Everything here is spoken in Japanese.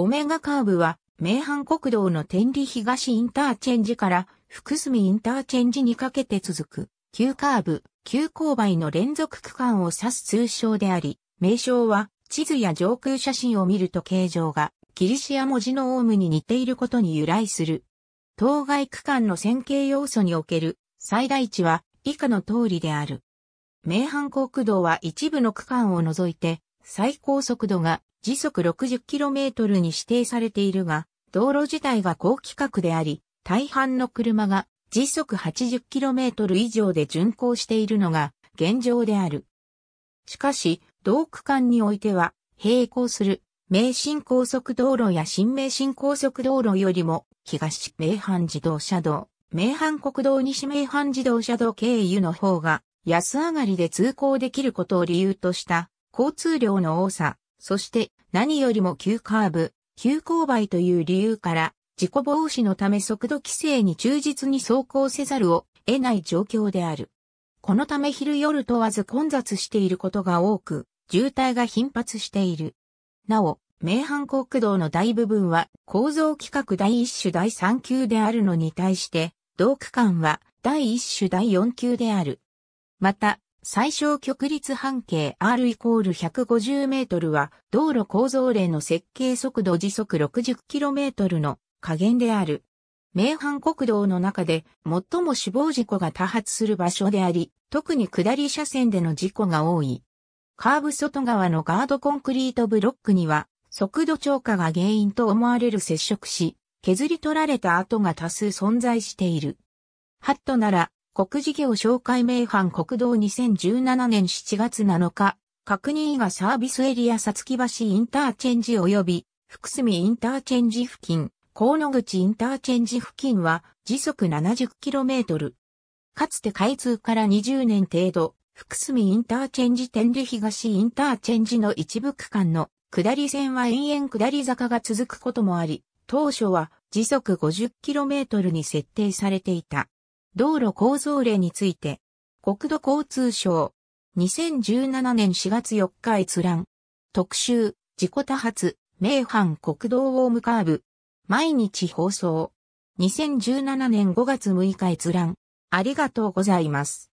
オメガカーブは、名阪国道の天理東インターチェンジから福住インターチェンジにかけて続く、急カーブ、急勾配の連続区間を指す通称であり、名称は地図や上空写真を見ると形状がギリシア文字のオウムに似ていることに由来する。当該区間の線形要素における最大値は以下の通りである。名阪国道は一部の区間を除いて最高速度が時速 60km に指定されているが、道路自体が高規格であり、大半の車が時速 80km 以上で巡航しているのが現状である。しかし、同区間においては、並行する名神高速道路や新名神高速道路よりも、東名阪自動車道、名阪国道西名阪自動車道経由の方が安上がりで通行できることを理由とした交通量の多さ、そして何よりも急カーブ、急勾配という理由から事故防止のため速度規制に忠実に走行せざるを得ない状況である。このため昼夜問わず混雑していることが多く、渋滞が頻発している。なお、名阪国道の大部分は構造規格第一種第三級であるのに対して、同区間は第一種第四級である。また、最小極率半径 R イコール150メートルは道路構造例の設計速度時速6 0トルの加減である。名阪国道の中で最も死亡事故が多発する場所であり、特に下り車線での事故が多い。カーブ外側のガードコンクリートブロックには速度超過が原因と思われる接触し、削り取られた跡が多数存在している。ハットなら国事業紹介名阪国道2017年7月7日、確認がサービスエリアさつき橋インターチェンジ及び、福住インターチェンジ付近、河野口インターチェンジ付近は時速 70km。かつて開通から20年程度、福住インターチェンジ天理東インターチェンジの一部区間の下り線は延々下り坂が続くこともあり、当初は時速 50km に設定されていた。道路構造例について、国土交通省、2017年4月4日閲覧、特集、自己多発、名阪国道ウォームカーブ、毎日放送、2017年5月6日閲覧、ありがとうございます。